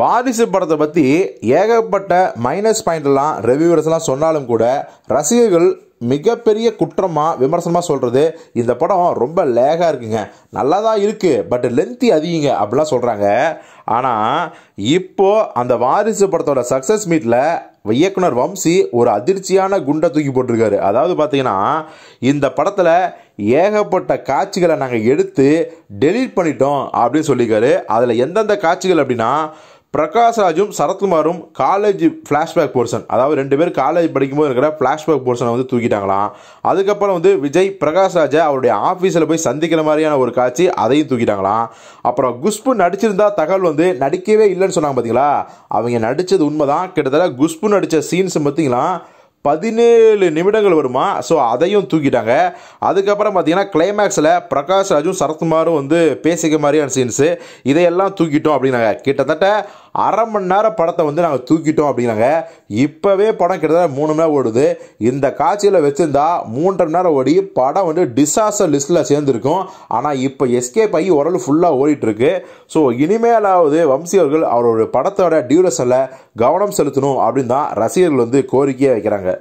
வாரிசு படத்தை பற்றி ஏகப்பட்ட மைனஸ் பாயிண்ட்லாம் ரிவ்யூவர்ஸ்லாம் சொன்னாலும் கூட ரசிகர்கள் மிகப்பெரிய குற்றமாக விமர்சனமாக சொல்கிறது இந்த படம் ரொம்ப லேகாக இருக்குங்க நல்லா தான் இருக்குது பட் லென்த்தி அதிகங்க அப்படிலாம் சொல்கிறாங்க ஆனால் இப்போது அந்த வாரிசு படத்தோட சக்ஸஸ் மீட்டில் இயக்குனர் வம்சி ஒரு அதிர்ச்சியான குண்டை தூக்கி போட்டிருக்காரு அதாவது பார்த்தீங்கன்னா இந்த படத்தில் ஏகப்பட்ட காட்சிகளை நாங்கள் எடுத்து டெலீட் பண்ணிட்டோம் அப்படின்னு சொல்லியிருக்காரு அதில் எந்தெந்த காட்சிகள் அப்படின்னா பிரகாஷ்ராஜும் சரத்குமாரும் காலேஜ் ஃப்ளாஷ்பேக் போர்ஷன் அதாவது ரெண்டு பேர் காலேஜ் படிக்கும்போது இருக்கிற ஃப்ளாஷ்பேக் போர்ஷனை வந்து தூக்கிட்டாங்களாம் அதுக்கப்புறம் வந்து விஜய் பிரகாஷ்ராஜை அவருடைய ஆஃபீஸில் போய் சந்திக்கிற மாதிரியான ஒரு காட்சி அதையும் தூக்கிட்டாங்களாம் அப்புறம் குஷ்பு நடிச்சிருந்தா தகவல் வந்து நடிக்கவே இல்லைன்னு சொன்னாங்க பார்த்தீங்களா அவங்க நடித்தது உண்மைதான் கிட்டத்தட்ட குஷ்பு நடித்த சீன்ஸ் பார்த்தீங்களா பதினேழு நிமிடங்கள் வருமா ஸோ அதையும் தூக்கிட்டாங்க அதுக்கப்புறம் பார்த்தீங்கன்னா கிளைமேக்ஸில் பிரகாஷ் ராஜும் சரத்குமாரும் வந்து பேசிக்க மாதிரியான சீன்ஸு இதையெல்லாம் தூக்கிட்டோம் அப்படின்னாங்க கிட்டத்தட்ட அரை மணி நேரம் படத்தை வந்து நாங்கள் தூக்கிட்டோம் அப்படிங்கிறாங்க இப்போவே படம் கிட்டத்தட்ட மூணு மணி நேரம் ஓடுது இந்த காட்சியில் வச்சுருந்தா மூன்றரை மணி நேரம் ஓடி படம் வந்து டிசாஸ்டர் லிஸ்ட்டில் சேர்ந்துருக்கும் ஆனால் இப்போ எஸ்கேப் ஆகி உடலு ஃபுல்லாக ஓடிட்டுருக்கு ஸோ இனிமேலாவது வம்சி அவர்கள் அவரோட படத்தோட டியூரஸில் கவனம் செலுத்தணும் அப்படின்னு தான் ரசிகர்கள் வந்து கோரிக்கையாக வைக்கிறாங்க